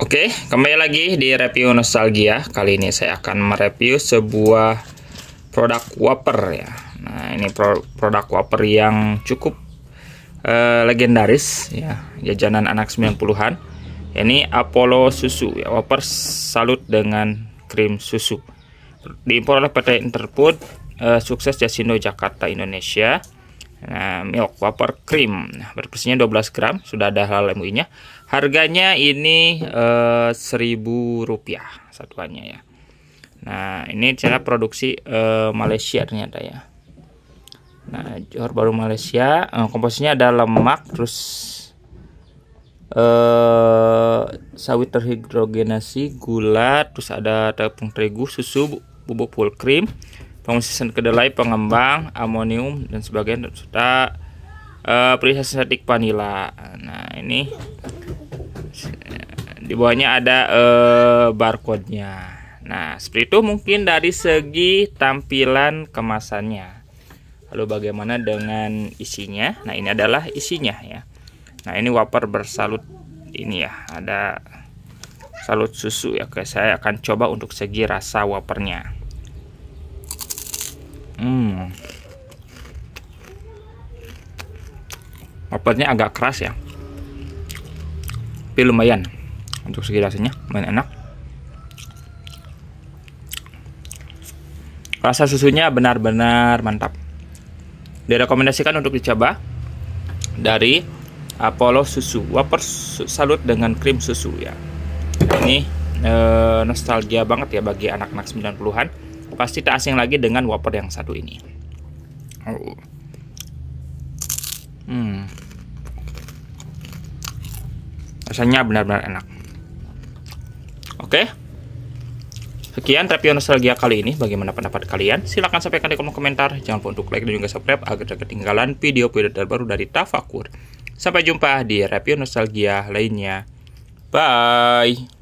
Oke, kembali lagi di review nostalgia. Kali ini saya akan mereview sebuah produk wafer ya. Nah, ini pro produk wafer yang cukup uh, legendaris ya, jajanan anak 90-an. Ini Apollo susu ya, wafer salut dengan krim susu. Diimpor oleh PT Interput uh, eh, sukses Jasindo Jakarta Indonesia. Nah, milk wafer cream. Nah, berpersisnya 12 gram, sudah ada halal MUI-nya. Harganya ini eh, seribu 1000 rupiah satuannya ya. Nah, ini cara produksi eh, Malaysia ternyata ya. Nah, Johor Baru Malaysia, eh, komposisinya ada lemak terus eh sawit terhidrogenasi, gula, terus ada tepung terigu, susu, bubuk full cream, konsisten kedelai pengembang amonium dan sebagainya serta uh, eh, perisa sintetik vanila nah ini di bawahnya ada uh, eh, barcode nya nah seperti itu mungkin dari segi tampilan kemasannya lalu bagaimana dengan isinya nah ini adalah isinya ya nah ini wafer bersalut ini ya ada salut susu ya oke saya akan coba untuk segi rasa wapernya. Hmm. Obatnya agak keras ya. Tapi lumayan untuk segi rasanya, lumayan enak. Rasa susunya benar-benar mantap. Direkomendasikan untuk dicoba dari Apollo Susu. Wafer salut dengan krim susu ya. Ini e, nostalgia banget ya bagi anak-anak 90-an pasti tak asing lagi dengan Whopper yang satu ini. Oh. Hmm. Rasanya benar-benar enak. Oke. Sekian review nostalgia kali ini. Bagaimana pendapat kalian? Silahkan sampaikan di kolom komentar. Jangan lupa untuk like dan juga subscribe agar tidak ketinggalan video-video terbaru dari Tafakur. Sampai jumpa di review nostalgia lainnya. Bye.